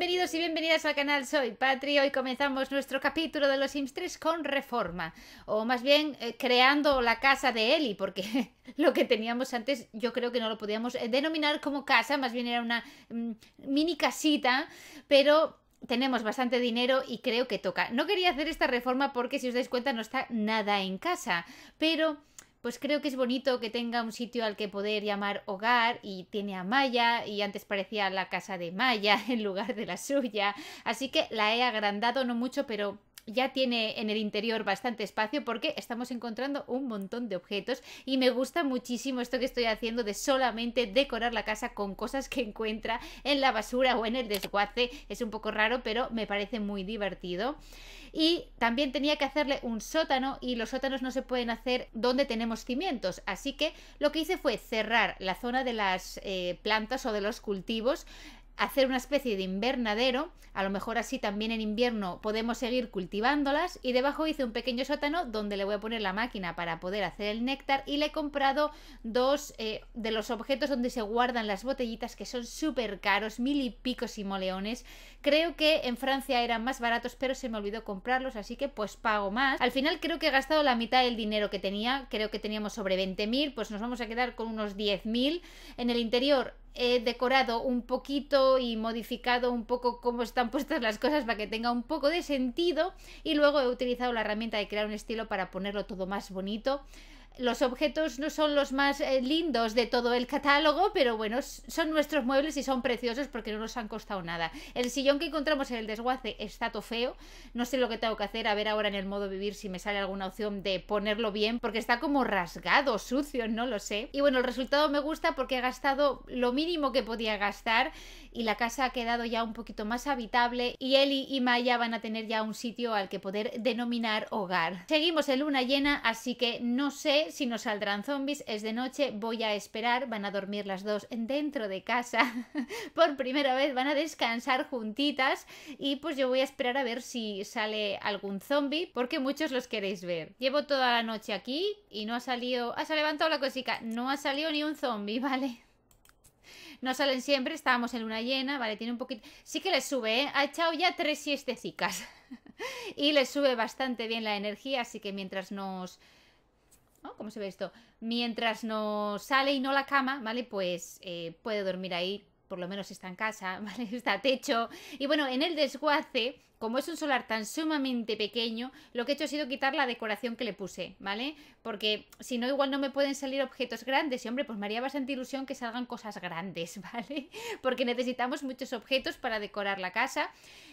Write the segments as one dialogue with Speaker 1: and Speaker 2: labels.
Speaker 1: bienvenidos y bienvenidas al canal Soy Patri. Hoy comenzamos nuestro capítulo de los Sims 3 con reforma, o más bien eh, creando la casa de Eli, porque lo que teníamos antes yo creo que no lo podíamos eh, denominar como casa, más bien era una mm, mini casita, pero tenemos bastante dinero y creo que toca. No quería hacer esta reforma porque si os dais cuenta no está nada en casa, pero pues creo que es bonito que tenga un sitio al que poder llamar hogar y tiene a Maya y antes parecía la casa de Maya en lugar de la suya, así que la he agrandado no mucho pero ya tiene en el interior bastante espacio porque estamos encontrando un montón de objetos y me gusta muchísimo esto que estoy haciendo de solamente decorar la casa con cosas que encuentra en la basura o en el desguace. Es un poco raro, pero me parece muy divertido. Y también tenía que hacerle un sótano y los sótanos no se pueden hacer donde tenemos cimientos. Así que lo que hice fue cerrar la zona de las eh, plantas o de los cultivos hacer una especie de invernadero, a lo mejor así también en invierno podemos seguir cultivándolas y debajo hice un pequeño sótano donde le voy a poner la máquina para poder hacer el néctar y le he comprado dos eh, de los objetos donde se guardan las botellitas que son súper caros, mil y pico simoleones creo que en Francia eran más baratos pero se me olvidó comprarlos así que pues pago más, al final creo que he gastado la mitad del dinero que tenía, creo que teníamos sobre 20.000 pues nos vamos a quedar con unos 10.000 en el interior he decorado un poquito y modificado un poco cómo están puestas las cosas para que tenga un poco de sentido y luego he utilizado la herramienta de crear un estilo para ponerlo todo más bonito los objetos no son los más eh, lindos de todo el catálogo, pero bueno, son nuestros muebles y son preciosos porque no nos han costado nada. El sillón que encontramos en el desguace está todo feo. No sé lo que tengo que hacer, a ver ahora en el modo vivir si me sale alguna opción de ponerlo bien, porque está como rasgado, sucio, no lo sé. Y bueno, el resultado me gusta porque he gastado lo mínimo que podía gastar y la casa ha quedado ya un poquito más habitable y Eli y Maya van a tener ya un sitio al que poder denominar hogar. Seguimos en luna llena, así que no sé si no saldrán zombies, es de noche, voy a esperar, van a dormir las dos dentro de casa, por primera vez van a descansar juntitas y pues yo voy a esperar a ver si sale algún zombie, porque muchos los queréis ver. Llevo toda la noche aquí y no ha salido, ah, se ha levantado la cosica, no ha salido ni un zombie, vale. No salen siempre, estábamos en una llena, vale, tiene un poquito... Sí que les sube, ¿eh? Ha echado ya tres siestecicas. y les sube bastante bien la energía, así que mientras nos ¿Cómo se ve esto? Mientras no sale y no la cama, ¿vale? Pues eh, puede dormir ahí, por lo menos está en casa, ¿vale? Está a techo. Y bueno, en el desguace, como es un solar tan sumamente pequeño, lo que he hecho ha sido quitar la decoración que le puse, ¿vale? Porque si no, igual no me pueden salir objetos grandes. Y hombre, pues me haría bastante ilusión que salgan cosas grandes, ¿vale? Porque necesitamos muchos objetos para decorar la casa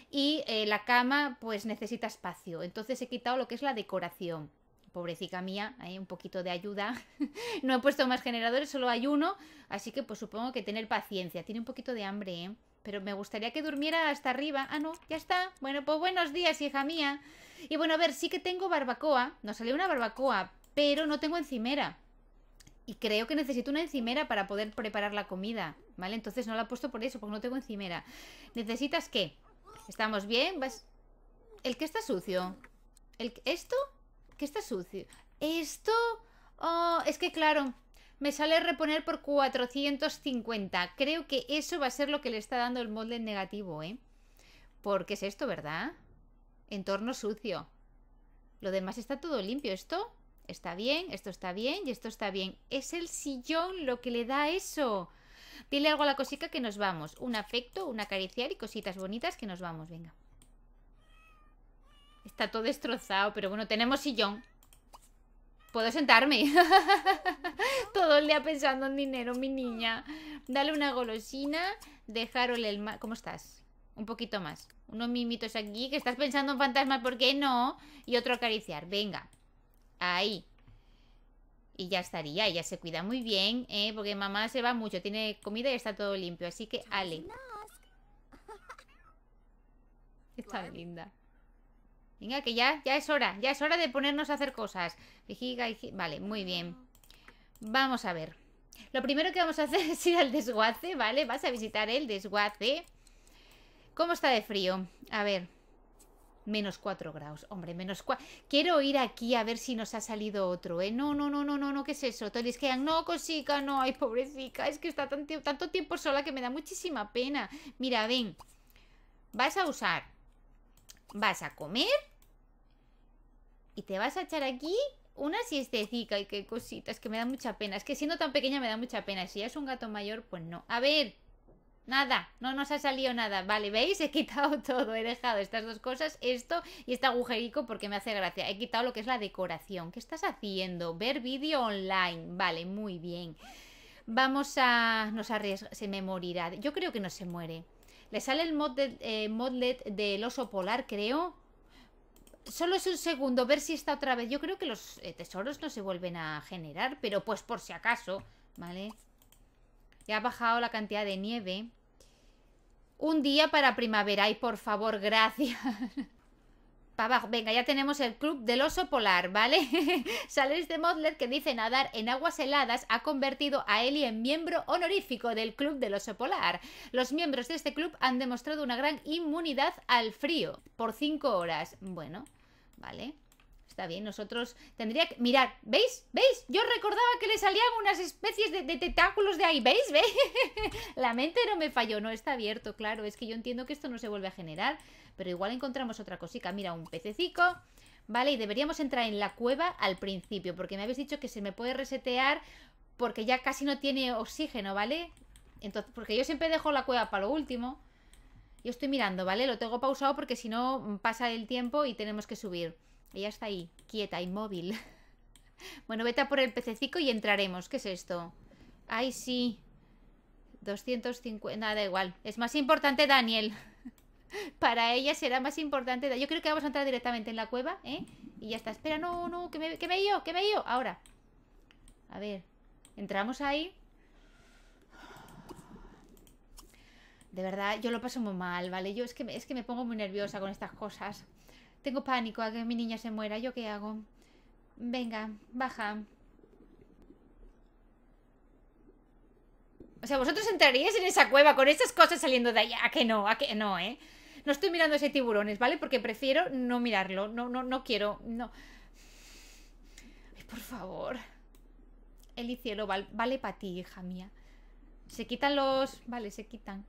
Speaker 1: y eh, la cama pues necesita espacio. Entonces he quitado lo que es la decoración pobrecita mía, hay un poquito de ayuda. no he puesto más generadores, solo hay uno, así que pues supongo que tener paciencia. Tiene un poquito de hambre, ¿eh? Pero me gustaría que durmiera hasta arriba. Ah, no, ya está. Bueno, pues buenos días, hija mía. Y bueno, a ver, sí que tengo barbacoa. Nos salió una barbacoa, pero no tengo encimera. Y creo que necesito una encimera para poder preparar la comida, ¿vale? Entonces no la he puesto por eso, porque no tengo encimera. ¿Necesitas qué? ¿Estamos bien? ¿Vas... ¿El que está sucio? ¿El... ¿Esto? que está sucio. Esto... Oh, es que claro, me sale reponer por 450. Creo que eso va a ser lo que le está dando el molde negativo, ¿eh? Porque es esto, ¿verdad? Entorno sucio. Lo demás está todo limpio. Esto está bien, esto está bien y esto está bien. Es el sillón lo que le da eso. Dile algo a la cosica que nos vamos. Un afecto, un acariciar y cositas bonitas que nos vamos. Venga. Está todo destrozado, pero bueno, tenemos sillón. Puedo sentarme. todo el día pensando en dinero, mi niña. Dale una golosina, dejarle el... Ma ¿Cómo estás? Un poquito más. Unos mimitos aquí, que estás pensando en fantasmas, ¿por qué no? Y otro acariciar, venga. Ahí. Y ya estaría, Ya se cuida muy bien, ¿eh? porque mamá se va mucho, tiene comida y está todo limpio. Así que, Ale. Está linda. Venga, que ya, ya es hora. Ya es hora de ponernos a hacer cosas. Vale, muy bien. Vamos a ver. Lo primero que vamos a hacer es ir al desguace, ¿vale? Vas a visitar el desguace. ¿Cómo está de frío? A ver. Menos 4 grados. Hombre, menos 4. Quiero ir aquí a ver si nos ha salido otro, ¿eh? No, no, no, no, no, no. ¿Qué es eso? que No, cosica, no. Ay, pobrecita. Es que está tanto tiempo sola que me da muchísima pena. Mira, ven. Vas a usar vas a comer y te vas a echar aquí una siestecica y qué cositas, que me da mucha pena. Es que siendo tan pequeña me da mucha pena. Si es un gato mayor, pues no. A ver, nada, no nos ha salido nada. Vale, ¿veis? He quitado todo, he dejado estas dos cosas, esto y este agujerico porque me hace gracia. He quitado lo que es la decoración. ¿Qué estás haciendo? Ver vídeo online. Vale, muy bien. Vamos a... nos arriesga... se me morirá. Yo creo que no se muere. Le sale el mod eh, modlet del oso polar, creo. Solo es un segundo, ver si está otra vez. Yo creo que los eh, tesoros no se vuelven a generar, pero pues por si acaso, ¿vale? Ya ha bajado la cantidad de nieve. Un día para primavera, y por favor, gracias. Venga, ya tenemos el club del oso polar, ¿vale? Saleris de Modler, que dice nadar en aguas heladas, ha convertido a Eli en miembro honorífico del club del oso polar. Los miembros de este club han demostrado una gran inmunidad al frío por cinco horas. Bueno, vale está bien, nosotros tendría que... Mirad, ¿veis? ¿Veis? Yo recordaba que le salían unas especies de, de tentáculos de ahí, ¿veis? ¿Veis? La mente no me falló, no está abierto, claro, es que yo entiendo que esto no se vuelve a generar. Pero igual encontramos otra cosita, Mira, un pececico. Vale, y deberíamos entrar en la cueva al principio, porque me habéis dicho que se me puede resetear porque ya casi no tiene oxígeno, ¿vale? Entonces, porque yo siempre dejo la cueva para lo último. Yo estoy mirando, ¿vale? Lo tengo pausado porque si no mm, pasa el tiempo y tenemos que subir. Ella está ahí, quieta, inmóvil. bueno, vete a por el pececico y entraremos. ¿Qué es esto? Ay, sí. 250... Nada, da igual. Es más importante Daniel para ella será más importante. Yo creo que vamos a entrar directamente en la cueva, ¿eh? Y ya está. Espera, no, no, que me, que me que me ido. Ahora. A ver, entramos ahí. De verdad, yo lo paso muy mal, ¿vale? Yo es que, es que me pongo muy nerviosa con estas cosas. Tengo pánico a que mi niña se muera. ¿Yo qué hago? Venga, baja. O sea, vosotros entraríais en esa cueva con esas cosas saliendo de allá. ¿A que no? ¿A que no, eh? No estoy mirando ese tiburones, ¿vale? Porque prefiero no mirarlo. No, no, no quiero. No. Ay, por favor. El y cielo vale para ti, hija mía. Se quitan los. Vale, se quitan.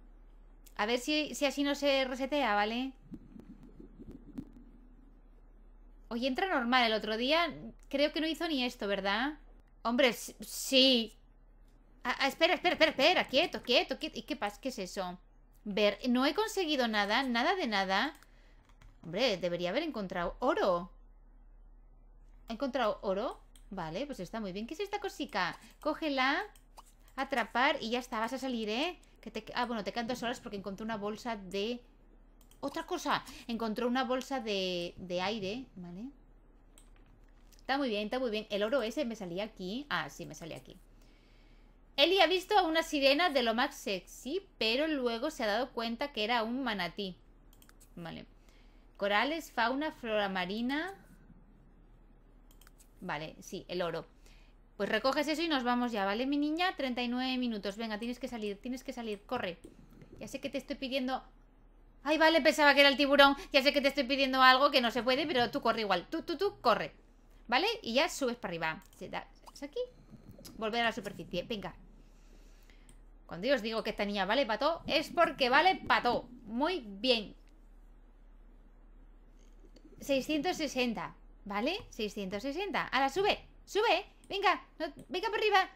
Speaker 1: A ver si, si así no se resetea, ¿vale? Hoy entra normal. El otro día creo que no hizo ni esto, ¿verdad? Hombre, sí. Ah, ah, espera, espera, espera, espera, quieto, quieto, quieto. ¿Y qué pasa? ¿Qué es eso? Ver, no he conseguido nada, nada de nada. Hombre, debería haber encontrado oro. ¿He encontrado oro? Vale, pues está muy bien. ¿Qué es esta cosica? Cógela, atrapar y ya está, vas a salir, ¿eh? Que te... Ah, bueno, te quedan dos horas porque encontré una bolsa de... ¡Otra cosa! Encontró una bolsa de, de aire, ¿vale? Está muy bien, está muy bien. El oro ese me salía aquí. Ah, sí, me salía aquí. Eli ha visto a una sirena de lo más sexy, pero luego se ha dado cuenta que era un manatí. Vale. Corales, fauna, flora marina. Vale, sí, el oro. Pues recoges eso y nos vamos ya, ¿vale, mi niña? 39 minutos. Venga, tienes que salir, tienes que salir, corre. Ya sé que te estoy pidiendo... Ay, vale, pensaba que era el tiburón. Ya sé que te estoy pidiendo algo que no se puede, pero tú corre igual. Tú, tú, tú, corre. ¿Vale? Y ya subes para arriba. ¿Es aquí? Volver a la superficie. Venga, cuando yo os digo que esta niña vale pato, es porque vale pato. Muy bien. 660, ¿vale? 660. Ahora sube, sube. Venga, venga por arriba.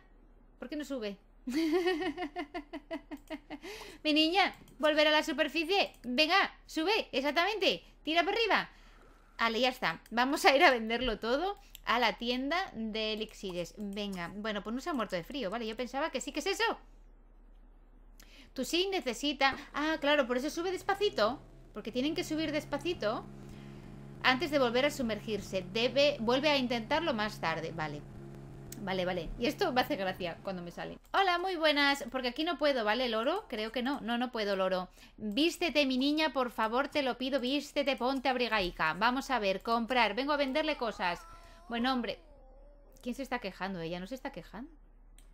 Speaker 1: ¿Por qué no sube? Mi niña, volver a la superficie. Venga, sube, exactamente. Tira por arriba. Vale, ya está. Vamos a ir a venderlo todo a la tienda de elixires. Venga, bueno, pues no se ha muerto de frío, ¿vale? Yo pensaba que sí que es eso. Tú sí necesita... Ah, claro, por eso sube despacito. Porque tienen que subir despacito antes de volver a sumergirse. Debe, vuelve a intentarlo más tarde. Vale. Vale, vale. Y esto me hace gracia cuando me sale. Hola, muy buenas. Porque aquí no puedo, ¿vale, el oro? Creo que no. No, no puedo, oro Vístete, mi niña, por favor, te lo pido. Vístete, ponte abrigaica. Vamos a ver, comprar. Vengo a venderle cosas. Bueno, hombre. ¿Quién se está quejando? Ella no se está quejando.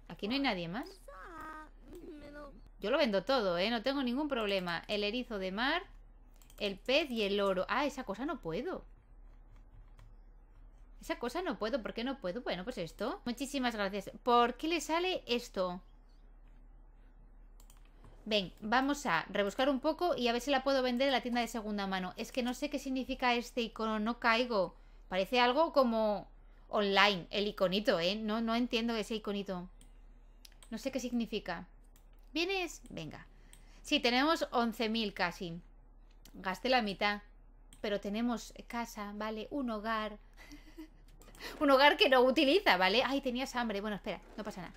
Speaker 1: Aquí no hay nadie más. Yo lo vendo todo, ¿eh? No tengo ningún problema. El erizo de mar, el pez y el oro. Ah, esa cosa no puedo. Esa cosa no puedo. ¿Por qué no puedo? Bueno, pues esto. Muchísimas gracias. ¿Por qué le sale esto? Ven, vamos a rebuscar un poco y a ver si la puedo vender en la tienda de segunda mano. Es que no sé qué significa este icono, no caigo. Parece algo como online, el iconito, ¿eh? No, no entiendo ese iconito. No sé qué significa. ¿Vienes? Venga. Sí, tenemos 11.000 casi. Gasté la mitad. Pero tenemos casa, ¿vale? Un hogar. Un hogar que no utiliza, ¿vale? Ay, tenías hambre. Bueno, espera, no pasa nada.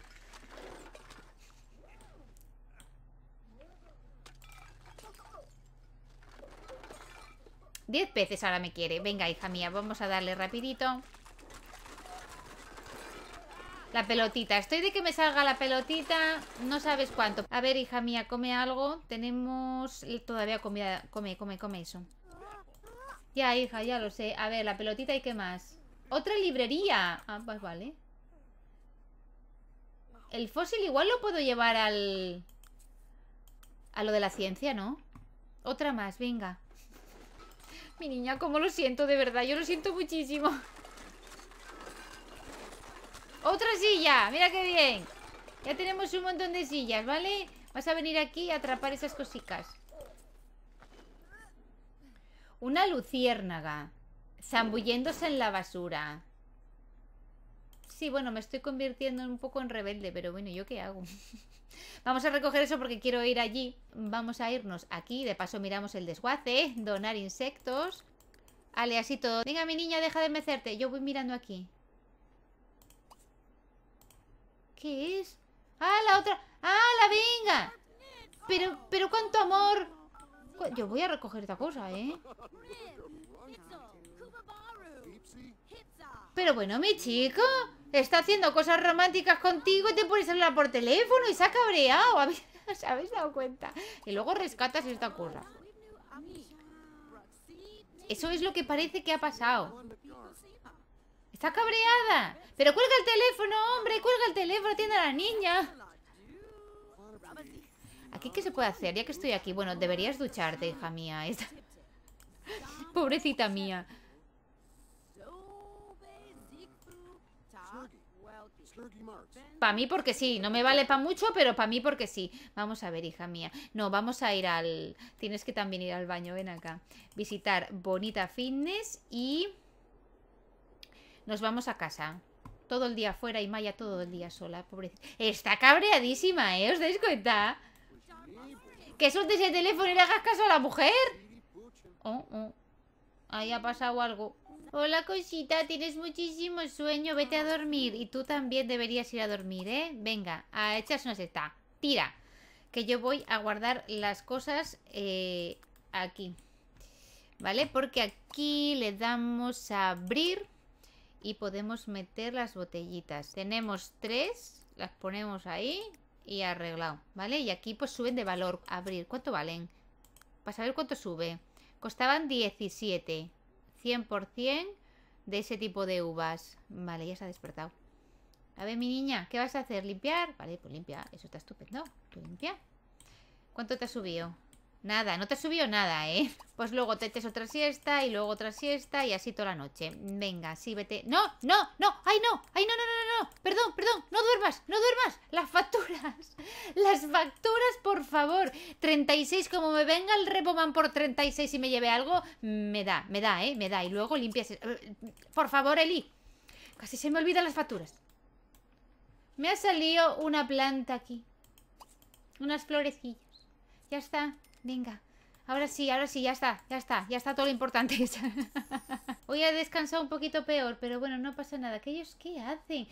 Speaker 1: Diez peces ahora me quiere. Venga, hija mía, vamos a darle rapidito. La pelotita. Estoy de que me salga la pelotita. No sabes cuánto. A ver, hija mía, come algo. Tenemos todavía comida. Come, come, come eso. Ya, hija, ya lo sé. A ver, la pelotita y qué más. ¡Otra librería! Ah, pues vale. El fósil igual lo puedo llevar al... A lo de la ciencia, ¿no? Otra más, venga. Mi niña, cómo lo siento, de verdad. Yo lo siento muchísimo. ¡Otra silla! ¡Mira qué bien! Ya tenemos un montón de sillas, ¿vale? Vas a venir aquí a atrapar esas cositas. Una luciérnaga. Zambulléndose en la basura. Sí, bueno, me estoy convirtiendo un poco en rebelde, pero bueno, ¿yo qué hago? Vamos a recoger eso porque quiero ir allí. Vamos a irnos aquí, de paso miramos el desguace, donar insectos. Ale, así todo. Venga, mi niña, deja de mecerte, yo voy mirando aquí. ¿Qué es? ¡Ah, la otra! ¡Ah, la venga! Pero, pero cuánto amor. Yo voy a recoger esta cosa, ¿eh? Pero bueno, mi chico Está haciendo cosas románticas contigo Y te pones a hablar por teléfono y se ha cabreado ¿Os habéis dado cuenta? Y luego rescatas esta cosa Eso es lo que parece que ha pasado Está cabreada. Pero cuelga el teléfono, hombre. Cuelga el teléfono. Tiene a la niña. ¿Aquí qué se puede hacer? Ya que estoy aquí. Bueno, deberías ducharte, hija mía. Pobrecita mía. Para mí porque sí, no me vale para mucho, pero para mí porque sí. Vamos a ver, hija mía. No, vamos a ir al... Tienes que también ir al baño, ven acá. Visitar Bonita Fitness y... Nos vamos a casa. Todo el día fuera y Maya todo el día sola, pobrecita. Está cabreadísima, ¿eh? ¿Os dais cuenta? Que sueltes el teléfono y le hagas caso a la mujer. Oh, oh. Ahí ha pasado algo. Hola, cosita, tienes muchísimo sueño, vete a dormir. Y tú también deberías ir a dormir, ¿eh? Venga, a echarse una seta. Tira, que yo voy a guardar las cosas eh, aquí. ¿Vale? Porque aquí le damos a abrir y podemos meter las botellitas. Tenemos tres, las ponemos ahí y arreglado, ¿vale? Y aquí pues suben de valor. Abrir, ¿cuánto valen? Para saber cuánto sube. Costaban 17, 100% de ese tipo de uvas. Vale, ya se ha despertado. A ver, mi niña, ¿qué vas a hacer? ¿Limpiar? Vale, pues limpia, eso está estupendo. limpia. ¿Cuánto te ha subido? Nada, no te subió nada, ¿eh? Pues luego te eches otra siesta y luego otra siesta y así toda la noche. Venga, sí, vete. ¡No, no, no! ¡Ay, no! ¡Ay, no, no, no, no! no! Perdón, perdón, no duermas, no duermas. Las facturas, las facturas, por favor. 36, como me venga el Repoman por 36 y me lleve algo, me da, me da, ¿eh? Me da. Y luego limpias... Eh, por favor, Eli. Casi se me olvidan las facturas. Me ha salido una planta aquí. Unas florecillas. Ya está venga. Ahora sí, ahora sí, ya está, ya está, ya está todo lo importante. Hoy he descansado un poquito peor, pero bueno, no pasa nada. ellos qué hacen?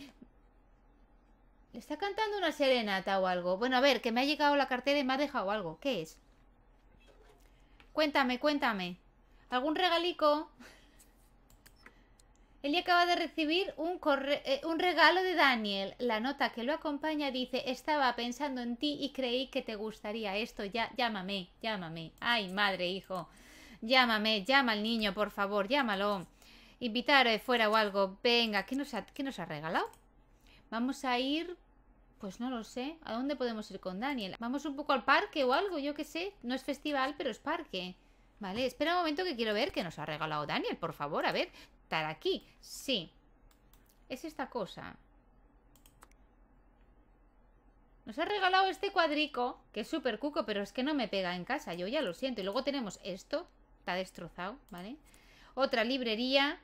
Speaker 1: ¿Le está cantando una serenata o algo? Bueno, a ver, que me ha llegado la cartera y me ha dejado algo. ¿Qué es? Cuéntame, cuéntame. ¿Algún regalico? ya acaba de recibir un, eh, un regalo de Daniel. La nota que lo acompaña dice, estaba pensando en ti y creí que te gustaría esto. Ya, llámame, llámame. Ay, madre, hijo. Llámame, llama al niño, por favor, llámalo. Invitar eh, fuera o algo. Venga, ¿qué nos, ha, ¿qué nos ha regalado? Vamos a ir... Pues no lo sé. ¿A dónde podemos ir con Daniel? Vamos un poco al parque o algo, yo qué sé. No es festival, pero es parque. Vale, espera un momento que quiero ver qué nos ha regalado Daniel, por favor, a ver estar aquí. Sí. Es esta cosa. Nos ha regalado este cuadrico, que es súper cuco, pero es que no me pega en casa. Yo ya lo siento. Y luego tenemos esto. Está destrozado, ¿vale? Otra librería.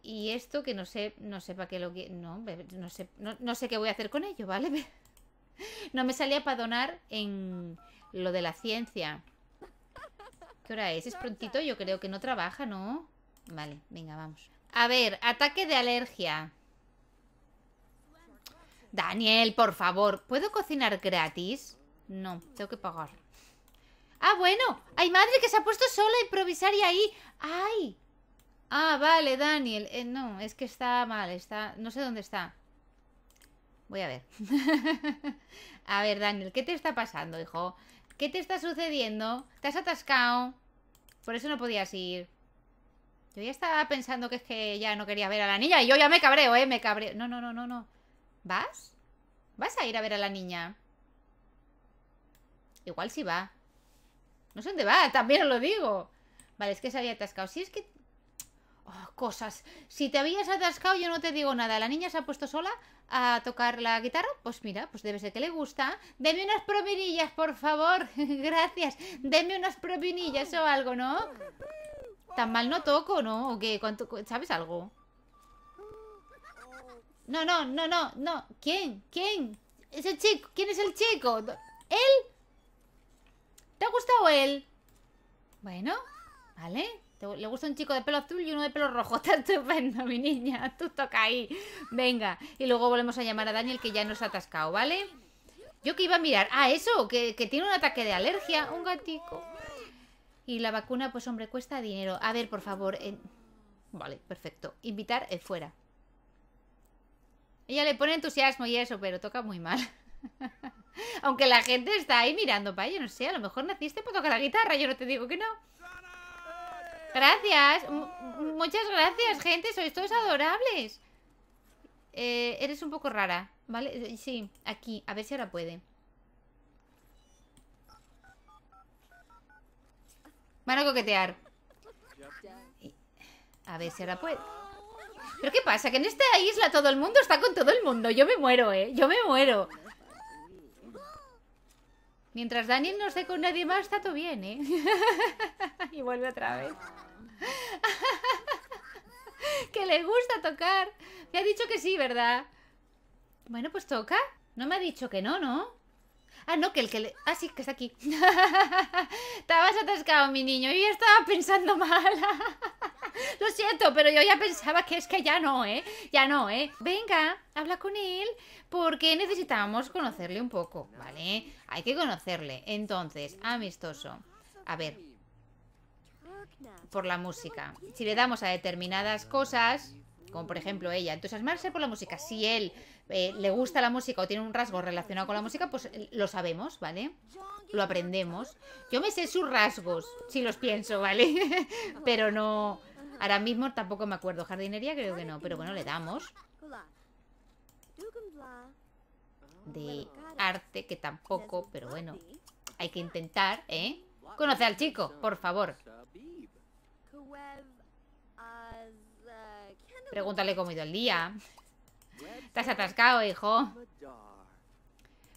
Speaker 1: Y esto que no sé, no sé para qué lo que... sé, no sé qué voy a hacer con ello, ¿vale? No me salía para donar en lo de la ciencia. ¿Qué hora es? Es prontito, yo creo que no trabaja, ¿no? Vale, venga, vamos. A ver, ataque de alergia. Daniel, por favor, ¿puedo cocinar gratis? No, tengo que pagar. Ah, bueno, ay, madre que se ha puesto sola a improvisar y ahí. ¡Ay! Ah, vale, Daniel. Eh, no, es que está mal, está. No sé dónde está. Voy a ver. a ver, Daniel, ¿qué te está pasando, hijo? ¿Qué te está sucediendo? ¿Te has atascado? Por eso no podías ir. Yo ya estaba pensando que es que ya no quería ver a la niña. Y yo ya me cabreo, ¿eh? Me cabreo. No, no, no, no, no. ¿Vas? ¿Vas a ir a ver a la niña? Igual si va. No sé dónde va, también os lo digo. Vale, es que se había atascado. Si es que... Oh, cosas. Si te habías atascado yo no te digo nada. La niña se ha puesto sola a tocar la guitarra. Pues mira, pues debe ser que le gusta. Deme unas provinillas por favor. Gracias. Deme unas provinillas o algo, ¿no? Tan mal no toco, ¿no? ¿O qué? ¿Sabes algo? No, no, no, no, no. ¿Quién? ¿Quién? Es el chico. ¿Quién es el chico? ¿Él? ¿Te ha gustado él? Bueno, vale. Le gusta un chico de pelo azul y uno de pelo rojo. Está estupendo, mi niña. Tú toca ahí. Venga. Y luego volvemos a llamar a Daniel que ya nos ha atascado, ¿vale? Yo que iba a mirar. Ah, eso, que, que tiene un ataque de alergia. Un gatico. Y la vacuna, pues hombre, cuesta dinero. A ver, por favor. Vale, perfecto. Invitar fuera. Ella le pone entusiasmo y eso, pero toca muy mal. Aunque la gente está ahí mirando, vaya no sé, a lo mejor naciste para tocar la guitarra, yo no te digo que no. Gracias, muchas gracias, gente, sois todos adorables. Eh, eres un poco rara, ¿vale? Eh, sí, aquí, a ver si ahora puede. Van a coquetear. A ver si ahora puede. ¿Pero qué pasa? Que en esta isla todo el mundo está con todo el mundo. Yo me muero, ¿eh? Yo me muero. Mientras Daniel no esté con nadie más, está todo bien, ¿eh? y vuelve otra vez. que le gusta tocar. Me ha dicho que sí, ¿verdad? Bueno, pues toca. No me ha dicho que no, ¿no? Ah, no, que el que le... Ah, sí, que está aquí. Estabas atascado, mi niño. Yo ya estaba pensando mal. Lo siento, pero yo ya pensaba que es que ya no, ¿eh? Ya no, ¿eh? Venga, habla con él porque necesitamos conocerle un poco, ¿vale? Hay que conocerle. Entonces, amistoso. A ver. Por la música. Si le damos a determinadas cosas, como por ejemplo ella, entusiasmarse por la música. Si él eh, le gusta la música o tiene un rasgo relacionado con la música, pues eh, lo sabemos, ¿vale? Lo aprendemos. Yo me sé sus rasgos, si los pienso, ¿vale? pero no... Ahora mismo tampoco me acuerdo. Jardinería creo que no, pero bueno, le damos. De arte, que tampoco, pero bueno. Hay que intentar, ¿eh? Conoce al chico, por favor. Pregúntale cómo ha ido el día. Estás atascado, hijo.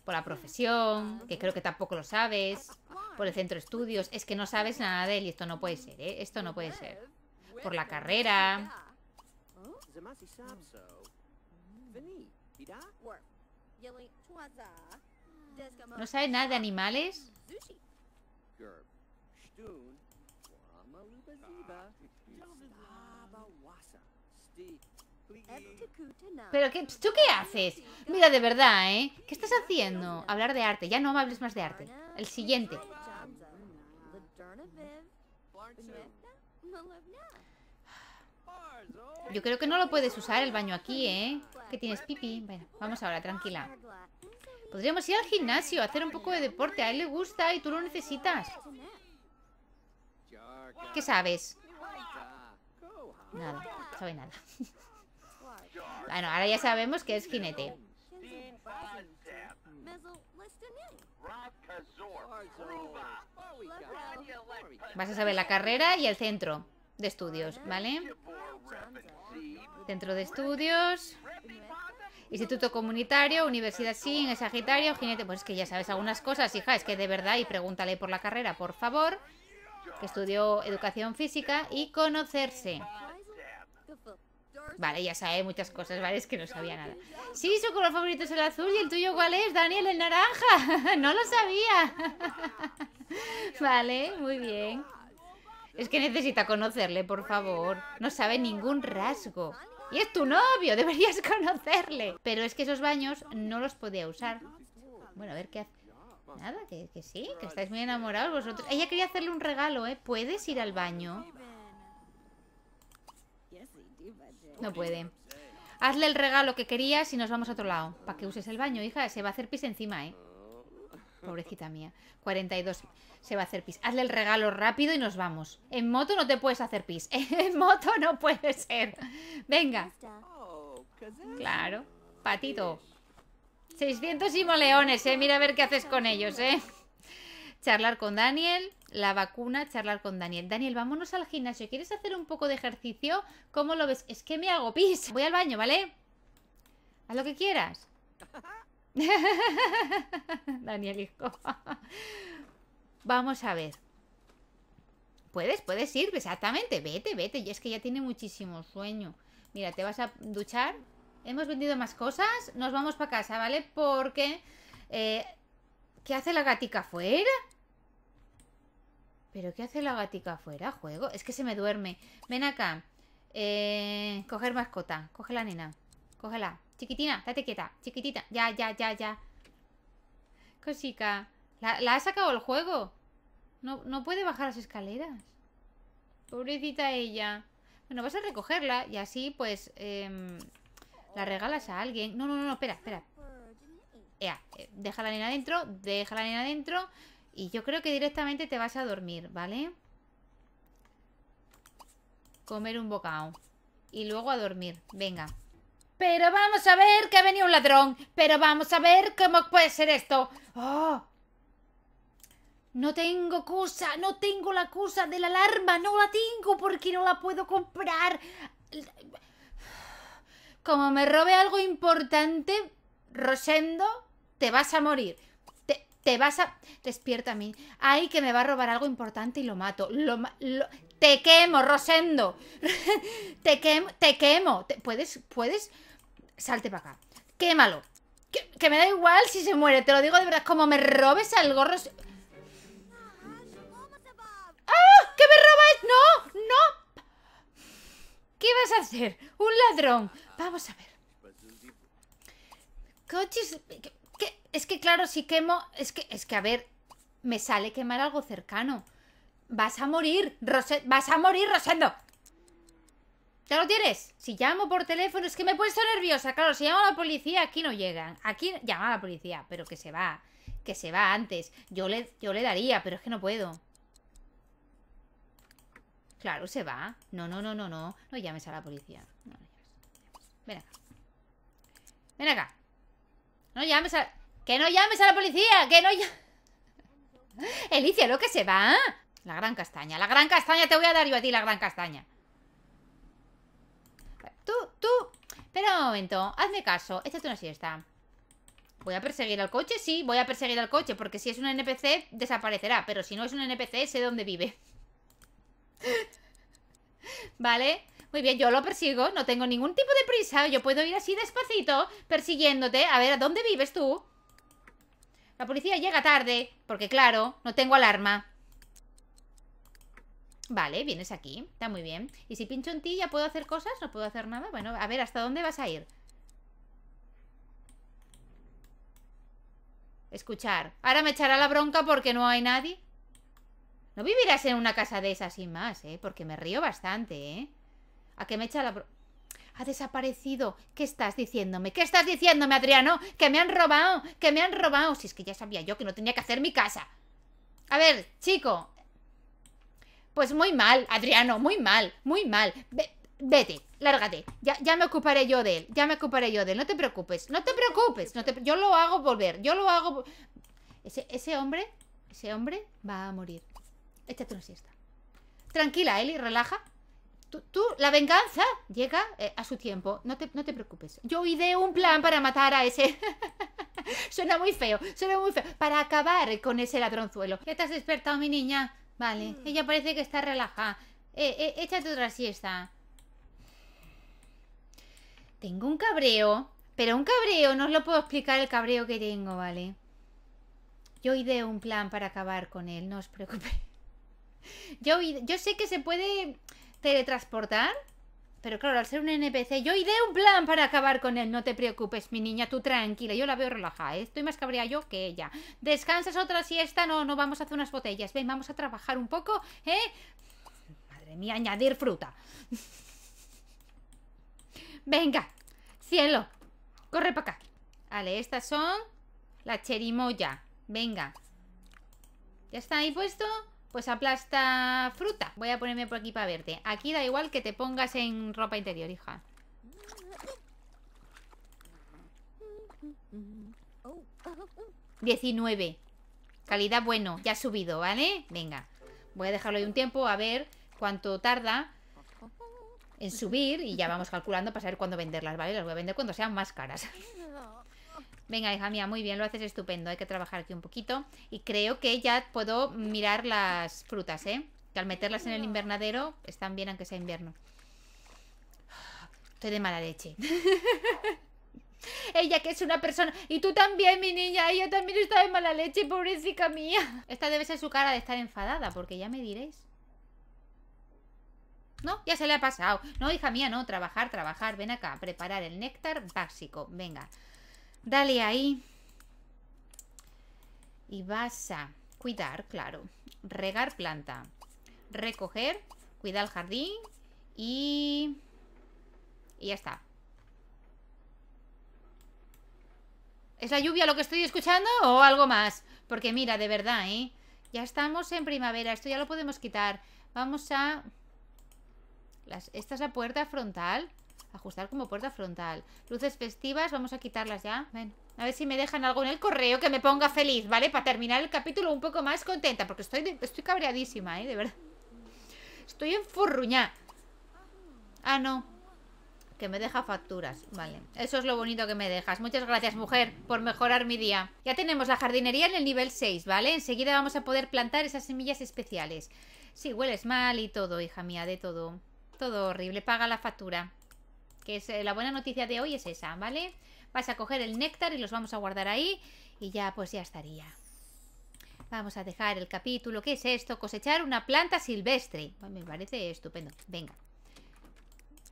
Speaker 1: Por la profesión, que creo que tampoco lo sabes. Por el centro de estudios. Es que no sabes nada de él y esto no puede ser, ¿eh? Esto no puede ser. Por la carrera. ¿No sabes nada de animales? Pero qué, ¿tú qué haces? Mira, de verdad, ¿eh? ¿Qué estás haciendo? Hablar de arte. Ya no me hables más de arte. El siguiente. Yo creo que no lo puedes usar el baño aquí, ¿eh? Que tienes pipí. Bueno, vamos ahora, tranquila. Podríamos ir al gimnasio, hacer un poco de deporte. A él le gusta y tú lo necesitas. ¿Qué sabes? Nada, sabe nada. Bueno, ahora ya sabemos que es jinete. Vas a saber la carrera y el centro de estudios, ¿vale? Centro de estudios. Instituto comunitario, universidad sí, Sagitario, jinete. Pues es que ya sabes algunas cosas, hija. Es que de verdad, y pregúntale por la carrera, por favor. Que estudió educación física y conocerse. Vale, ya sabe muchas cosas, ¿vale? Es que no sabía nada. Sí, su color favorito es el azul. ¿Y el tuyo cuál es, Daniel? El naranja. no lo sabía. vale, muy bien. Es que necesita conocerle, por favor. No sabe ningún rasgo. Y es tu novio, deberías conocerle. Pero es que esos baños no los podía usar. Bueno, a ver qué hace. Nada, que, que sí, que estáis muy enamorados vosotros. Ella quería hacerle un regalo, ¿eh? ¿Puedes ir al baño? No puede. Hazle el regalo que querías y nos vamos a otro lado. Para que uses el baño, hija. Se va a hacer pis encima, ¿eh? Pobrecita mía. 42. Se va a hacer pis. Hazle el regalo rápido y nos vamos. En moto no te puedes hacer pis. En moto no puede ser. Venga. Claro. Patito. 600 simoleones, ¿eh? Mira a ver qué haces con ellos, ¿eh? Charlar con Daniel la vacuna, charlar con Daniel. Daniel, vámonos al gimnasio. ¿Quieres hacer un poco de ejercicio? ¿Cómo lo ves? Es que me hago pis. Voy al baño, ¿vale? A lo que quieras. Daniel, hijo. Vamos a ver. Puedes, puedes ir, exactamente. Vete, vete. Y es que ya tiene muchísimo sueño. Mira, te vas a duchar. Hemos vendido más cosas. Nos vamos para casa, ¿vale? Porque... Eh, ¿Qué hace la gatica afuera? ¿Pero qué hace la gatica afuera? ¿Juego? Es que se me duerme. Ven acá. Eh, coger mascota. coge la nena. Cógela. Chiquitina, date quieta. Chiquitita. Ya, ya, ya, ya. Cosica. La, la ha sacado el juego. No, no puede bajar las escaleras. Pobrecita ella. Bueno, vas a recogerla y así, pues, em, la regalas a alguien. No, no, no, no espera, espera. deja la eh, nena adentro deja la nena dentro. Y yo creo que directamente te vas a dormir, ¿vale? Comer un bocado. Y luego a dormir. Venga. Pero vamos a ver que ha venido un ladrón. Pero vamos a ver cómo puede ser esto. ¡Oh! No tengo cosa, no tengo la cosa de la alarma, no la tengo porque no la puedo comprar. Como me robe algo importante, Rosendo, te vas a morir te vas a... Despierta a mí. Ay, que me va a robar algo importante y lo mato. te quemo, Rosendo. te quemo. Te quemo. puedes, puedes... Salte para acá. Quémalo. Que, que, me da igual si se muere. Te lo digo de verdad. Como me robes al gorro... ¡Ah! ¡Que me robas! ¡No! ¡No! ¿Qué vas a hacer? Un ladrón. Vamos a ver. Coches es que claro, si quemo, es que, es que a ver, me sale quemar algo cercano. Vas a morir, Rosendo vas a morir, Rosendo. ¿Ya lo tienes? Si llamo por teléfono, es que me he puesto nerviosa. Claro, si llamo a la policía, aquí no llegan. Aquí llama a la policía, pero que se va. Que se va antes. Yo le, yo le daría, pero es que no puedo. Claro, se va. No, no, no, no, no. No llames a la policía. Ven acá. Ven acá. No llames a... ¡Que no llames a la policía! ¡Que no llames! Elicia, lo que se va. La gran castaña. La gran castaña te voy a dar yo a ti, la gran castaña. Tú, tú. Espera un momento. Hazme caso. es una siesta. ¿Voy a perseguir al coche? Sí, voy a perseguir al coche. Porque si es un NPC, desaparecerá. Pero si no es un NPC, sé dónde vive. ¿Vale? Muy bien, yo lo persigo, no tengo ningún tipo de prisa. Yo puedo ir así despacito, persiguiéndote. A ver, ¿a dónde vives tú? La policía llega tarde, porque claro, no tengo alarma. Vale, vienes aquí, está muy bien. ¿Y si pincho en ti ya puedo hacer cosas? ¿No puedo hacer nada? Bueno, a ver, ¿hasta dónde vas a ir? Escuchar. Ahora me echará la bronca porque no hay nadie. No vivirás en una casa de esas sin más, ¿eh? Porque me río bastante, ¿eh? A que me echa la... ha desaparecido. ¿Qué estás diciéndome? ¿Qué estás diciéndome, Adriano? Que me han robado, que me han robado. Si es que ya sabía yo que no tenía que hacer mi casa. A ver, chico. Pues muy mal, Adriano, muy mal, muy mal. vete, lárgate. Ya, ya, me ocuparé yo de él, ya me ocuparé yo de él. No te preocupes, no te preocupes. yo lo hago volver, yo lo hago... Ese, ese hombre, ese hombre va a morir. Échate una siesta. Tranquila, Eli, relaja. Tú, la venganza llega eh, a su tiempo, no te, preocupes. Yo ideé un plan para matar a ese... suena muy feo, suena muy feo. Para acabar con ese ladronzuelo. Ya te has despertado, mi niña. Vale, mm. ella parece que está relajada. Eh, eh, échate otra siesta. Tengo un cabreo, pero un cabreo, no os lo puedo explicar el cabreo que tengo, ¿vale? Yo ideé un plan para acabar con él, no os preocupéis. Yo, yo sé que se puede teletransportar. Pero claro, al ser un NPC, yo ideé un plan para acabar con él. No te preocupes, mi niña, tú tranquila. Yo la veo relajada. ¿eh? Estoy más cabrea yo que ella. Descansas otra siesta. No, no, vamos a hacer unas botellas. Ven, vamos a trabajar un poco, ¿eh? Madre mía, añadir fruta. Venga, cielo. Corre para acá. Vale, estas son la cherimoya. Venga. ¿Ya está ahí puesto? pues aplasta fruta. Voy a ponerme por aquí para verte. Aquí da igual que te pongas en ropa interior, hija. 19. Calidad bueno, ya ha subido, ¿vale? Venga, voy a dejarlo ahí un tiempo a ver cuánto tarda en subir y ya vamos calculando para saber cuándo venderlas, ¿vale? Las voy a vender cuando sean más caras. Venga, hija mía, muy bien, lo haces estupendo. Hay que trabajar aquí un poquito. Y creo que ya puedo mirar las frutas, ¿eh? Que al meterlas en el invernadero están bien aunque sea invierno. Estoy de mala leche. Ella que es una persona... Y tú también, mi niña. yo también estoy de mala leche, pobrecita mía. Esta debe ser su cara de estar enfadada, porque ya me diréis. No, ya se le ha pasado. No, hija mía, no. Trabajar, trabajar. Ven acá. Preparar el néctar básico. Venga. Dale ahí. Y vas a cuidar, claro. Regar planta. Recoger. Cuidar el jardín. Y... Y ya está. ¿Es la lluvia lo que estoy escuchando o algo más? Porque mira, de verdad, ¿eh? Ya estamos en primavera, esto ya lo podemos quitar. Vamos a... Las... Esta es la puerta frontal. Ajustar como puerta frontal. Luces festivas, vamos a quitarlas ya. Ven. A ver si me dejan algo en el correo que me ponga feliz, ¿vale? Para terminar el capítulo un poco más contenta, porque estoy, estoy cabreadísima, ¿eh? De verdad. Estoy enfurruñada. Ah, no. Que me deja facturas. Vale. Eso es lo bonito que me dejas. Muchas gracias, mujer, por mejorar mi día. Ya tenemos la jardinería en el nivel 6, ¿vale? Enseguida vamos a poder plantar esas semillas especiales. Sí, hueles mal y todo, hija mía, de todo. Todo horrible. Paga la factura que es eh, la buena noticia de hoy es esa, ¿vale? Vas a coger el néctar y los vamos a guardar ahí y ya pues ya estaría. Vamos a dejar el capítulo. ¿Qué es esto? Cosechar una planta silvestre. Pues me parece estupendo. Venga.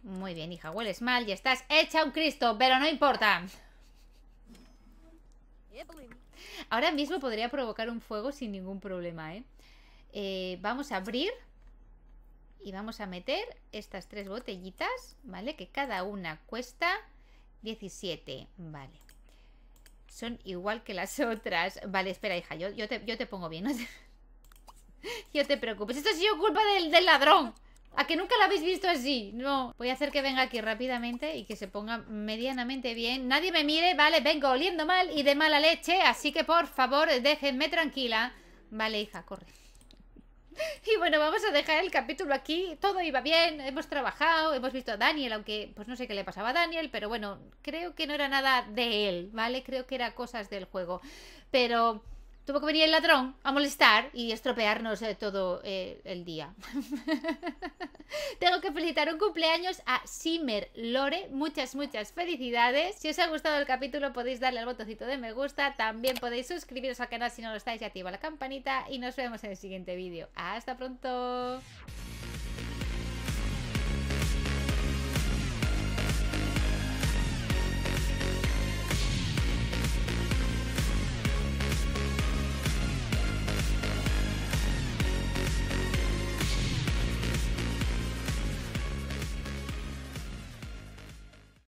Speaker 1: Muy bien, hija. Hueles mal Ya estás hecha un Cristo, pero no importa. Ahora mismo podría provocar un fuego sin ningún problema, eh, eh vamos a abrir y vamos a meter estas tres botellitas, ¿vale? Que cada una cuesta 17, vale. Son igual que las otras. Vale, espera, hija, yo, yo, te, yo te, pongo bien. No yo te preocupes. Esto ha sido culpa del, del ladrón. ¿A que nunca la habéis visto así? No. Voy a hacer que venga aquí rápidamente y que se ponga medianamente bien. Nadie me mire, ¿vale? Vengo oliendo mal y de mala leche, así que por favor déjenme tranquila. Vale, hija, corre. Y bueno, vamos a dejar el capítulo aquí. Todo iba bien, hemos trabajado, hemos visto a Daniel, aunque pues no sé qué le pasaba a Daniel, pero bueno, creo que no era nada de él, ¿vale? Creo que era cosas del juego. Pero Tuvo que venir el ladrón a molestar y estropearnos eh, todo eh, el día. Tengo que felicitar un cumpleaños a Simmer Lore. Muchas, muchas felicidades. Si os ha gustado el capítulo podéis darle al botoncito de me gusta. También podéis suscribiros al canal si no lo estáis y activar la campanita. Y nos vemos en el siguiente vídeo. ¡Hasta pronto!